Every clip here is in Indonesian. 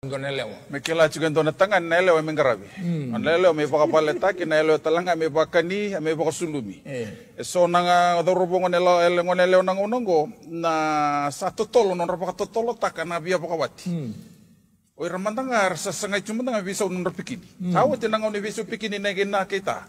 nelewa me kela chugen to natanga nelewa me ngarabi an hmm. nelewa me paka pale talanga me paka ni me sulumi eh. e so nanga dorobo ngone lo ele ngone lewa nanga na sa totolo non ropa totolo taka na bia paka wati hmm. Oi ramantanga rasa sangai cuma tanga bisa unur pikini. Hmm. Tahu tenang unur bisa pikini nagi na kita.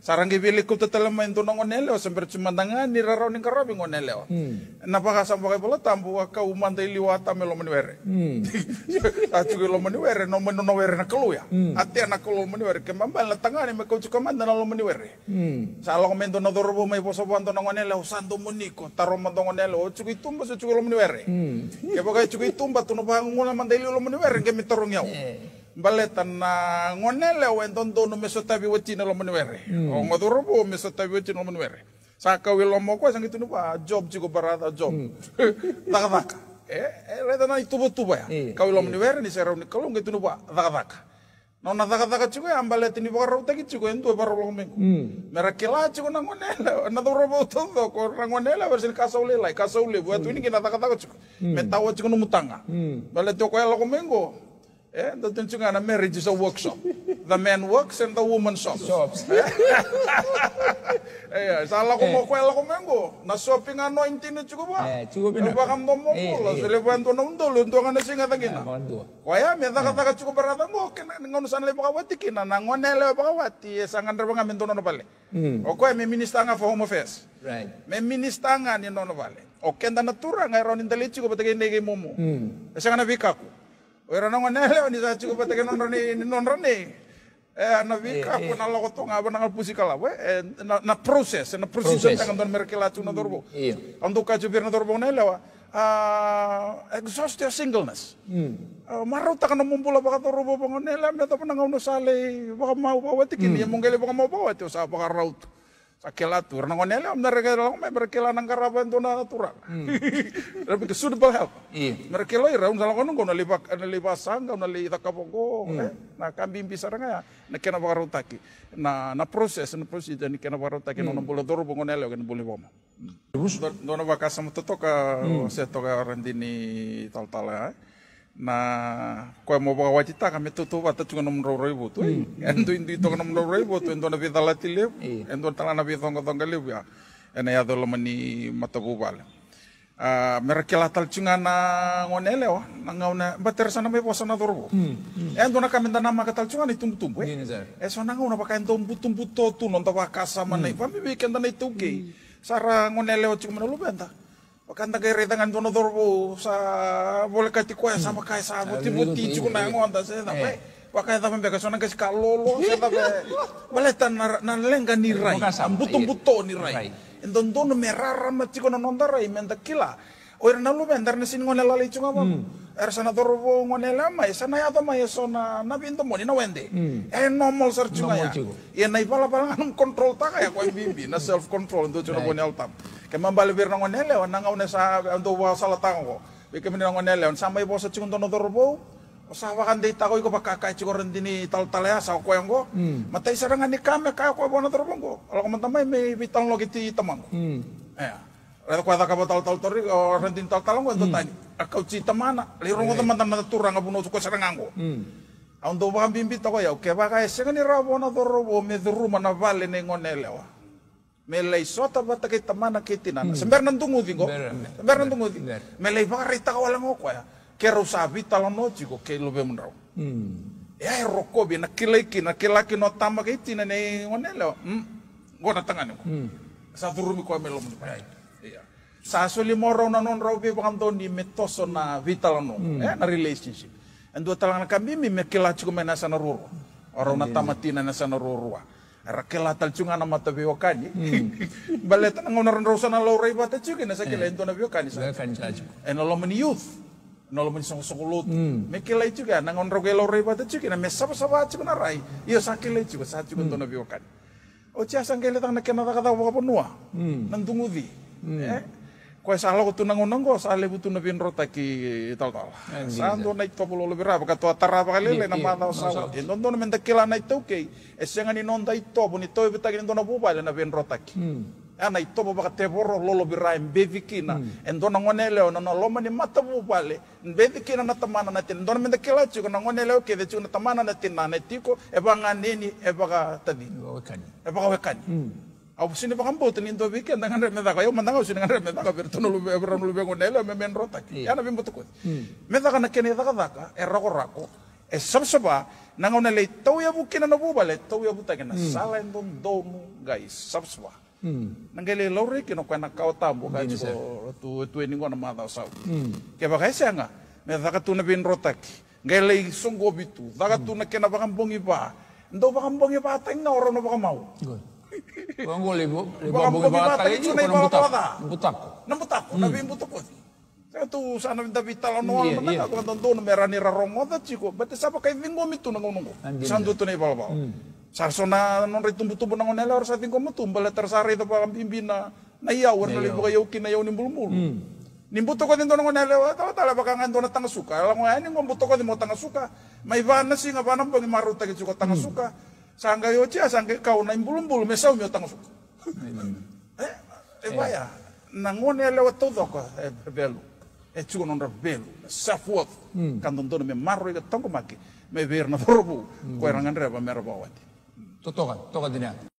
Sarang gibili ko tatalang main to nang oneleo semper cumantanga ni raro ni karabi oneleo. Hmm. Napaka sampo kay pala tambo ka umantay liwata melo manuere. Hmm. Atu lo manuere no meno no were na kaluya. Hmm. Ati anak ko lo manuere ke mambal ni tangani me ko na lo manuere. Hmm. Sa lo komento na dorobo may poso santo moniko taro tumba sa lo na hmm. mandai lo baletana ngonele meso tabi mesotabi na lo menuere hmm. o meso mesotabi wacina lo menuere saka wilo moko sang itu nupa job ciko barada job daga hmm. daka. E, e, ya. eh eh na itu tuba ya Ka lo menuere ni sera kalau nggak itu nupa daka tak No na daga daga chigo ya le tini baro rauta ki chugo endu ya, barro lo mengo. Hmm. Mera kela chigo na ngonela, na do robo tondo ko na ngonela versi ni saule la, ka saule bo ya ni ki na daga daga chigo Metawo chigo no mutanga. Bale ko ya lo Yeah, the Tunchungana marriage is a workshop. The man works and the woman shops. Shops. Eh, iya, salah ko eh. mo kwela ko mengo. Na shopping anointing ni cukup ba? Eh, cukup ina. Ba kam tomo ko la sele bantu to nom lo to kana singa tangina. Ko ya me ta kata nah, eh. cukup berata mo kena ngon san le bakawati kina na ngon le bakawati eh, sangan der bangamen to no pale. Hmm. O oh, ko me minister nga for home affairs. Right. Me minister nga ni no no pale. O kenda natura nga ron indelichi ko batagin negi momo. Hmm. Sangan na bikaku. Wera nongon nele oni sa cukup pateke nonron ni nonron ni. Eh na vika ko iya, iya. na logo tonga ba nangal pusi kala we eh, na na proses na proses ta kan don merkela tu na dorbo. Iya. Untuk ka jubir na dorbo nele wa. Uh, exhaust your ya singleness. Hmm. Uh, eh, maru ta kan mumpula baka dorbo bangon nele am ta pa nangal no sale baka mau bawati kini hmm. ya mungkele baka mau bawati sa baka raut. Sakela tur na ngone lam na reke me berkela nang karaban tu na tur hmm. Tapi ke sud bel help. Iya. Na reke loi raun salang kono kono li na li sang kono li takapogo. Hmm. Eh. Na kambing pisar nga na kena waro taki. Na na proses na proses jadi kena waro taki no hmm. bolo tur bo ngone lam bolo boma. Terus dona bakas sama mo totoka se toka rendini tal tal na koe mo bawa wajita kami tutu wata tunga nom roro ibu tu endo indi to nom roro ibu tu endo na vita lati lebu endo tala na vita ngo tonga lebu ya ena ya dolo mani matabu bale merakela tal tunga na hmm, hmm. ngonele wa na eh? e ngauna bater sana me na dorbo endo na kami ndana maka katal tunga ni tumbu tumbu e so na ngauna baka endo mbu tumbu to tu non ta sama na ipami hmm. be kenda na itu ke sara ngonele wa tunga na lu benta Wakanda tagay rita ngan tono dorbo sa boleh kati kuya hmm. sama kaya sa buti tibu ticu na ngon ta sa tape. Eh. Pakai tape mbeka sona kasi kalolo sa tape. Bale tan na lengka ni rai. Buto buto ni rai. Enton tono merara mati na nonda rai menta kila. Oir na lu mentar na sin ngonela lai cunga mam. Er sana dorbo ngonela mai ya, sana ya tama ma sona na pinto moni na wende. Hmm. e eh, normal sar cunga ya. Ya na ipala pala ngan kontrol taka ya kwa bimbi na self control entu cunga bonel tam. Kemang balibir na ngonele, wan nangau na sa anto wa salatang ko. Bika mini na ngonele, wan samay po sa chungon tono torbo. O sa wakan di takoy ko pagkakai chiko rin tal-talaya sa ko yang ko. Hmm. Matay rangan ni kame kaya ko na torbo ko. Alam ko man tamay, may bitang logi ti tamang ko. Hmm. Eh, Rada kwa ka tal tal tori o rentin tal talang ko tani. Akau cita mana? liro ko teman teman turang abuno suko serangango. Aun do bambim bitago ya ke baga ese ngani rabono do robo me vale melai sota bata kai tamana kai tinana hmm. sember di go sember tungu di. melai mari ta wala ngoko ya ke rosabi tala ji go ke lobe mundrau hmm. ya roko bi na kilaki na kilaki no tamba kai tinan ne onela mm na tangan ko hmm. sa mi ko melo mun pai iya. sa soli moro na non robe bakam ni metoso na vitalano eh ya, na relationship and dua talang kami mi menasana ko na ruru orang na iya, tamatina iya. na sana Rakela talchunga na matabi wakani. Hmm. Balet ang unaran rosa na rei bata chugi na eh. sa ento na Sa youth. Nalaman sa sukulot. May kila ito ka. Nang ge lo rei bata chugi na may sabasaba chugi na rai Iyo sa itu ito. Sa chugi ento na biwakani. O sa kata wakapon hmm. nang tungu hmm. Eh? Kue salah kutu nangunang kok salah butuh nepin rotaki tal tal. Santo naik to pulau lebih rapa kata tara apa kali le nama tahu sawa. Nonton mentekila naik to oke. Es eh, yang ini nonton itu pun itu ibu tagi nonton apa le nepin rotaki. Hmm. Eh, Ana itu apa kata boro lolo birai bevikina. Hmm. Enton eh, nangon ele ona noloma ni mata bu pale. Bevikina na tamana na tin. Enton mentekila cuka nangon ele oke de cuka na tamana na tin na netiko. Eba nganini eba tadi. Eba wekani. Eba wekani. Hmm. Ofisini pakambo bikin dengan rem metaka yo mandanga usini ngare metaka bertono lube berano lube ngonela me men rotaki. Yana bimbo tukut hmm. Metaka na kene daka daka e eh, rako rako e eh, sabsaba nanga una le tau ya bukina na buba le tau ya buta kena hmm. sala endon domu gai sabsaba. Hmm. Nanga le lauri kino kena kau tambo gai so oh, tu tu ini ngona mata sau. Keba gai sianga metaka tu na bin rotaki. Gai le sunggo bitu. Daka tu na kena pakambo ngipa. Ndo pakambo ngipa tenga orang no pakamau. Kung libo, libo bata ini ko butak. Butak. Nambutak, hmm. nabi butak ko. Kaya tu sa namin dabi talon no iya, ang mga iya. ako kanton doon merani rarongo da chiko. Bate sa pa kay vingo mitu nang unong ko. Sandu to na ibalabaw. Sarsona non ritumbo-tumbo nang onela or sa vingo mo tumbala tersari to pa bimbina na iyaw iya, na libo kayo kinayaw ni bulmul. Hmm. Nimbuto ko din doon ng onela ta tala baka ngan doon tanga suka. Alam ko ani ngombuto ko din mo tanga suka. May van na singa banang pangimaruta gitsuka tanga suka. Sangha yochi sangha kau na imbulumbulu mesau mi otango suku. Eh, e vaya. Na ngone wa todo ko e eh, belo. E eh, chugo non belo. Safuot. Mm. Kando ndono me marro i tongo maki. Me ver na forbu. Mm. Ko rangan reba me wati. Totoga, toga dinia.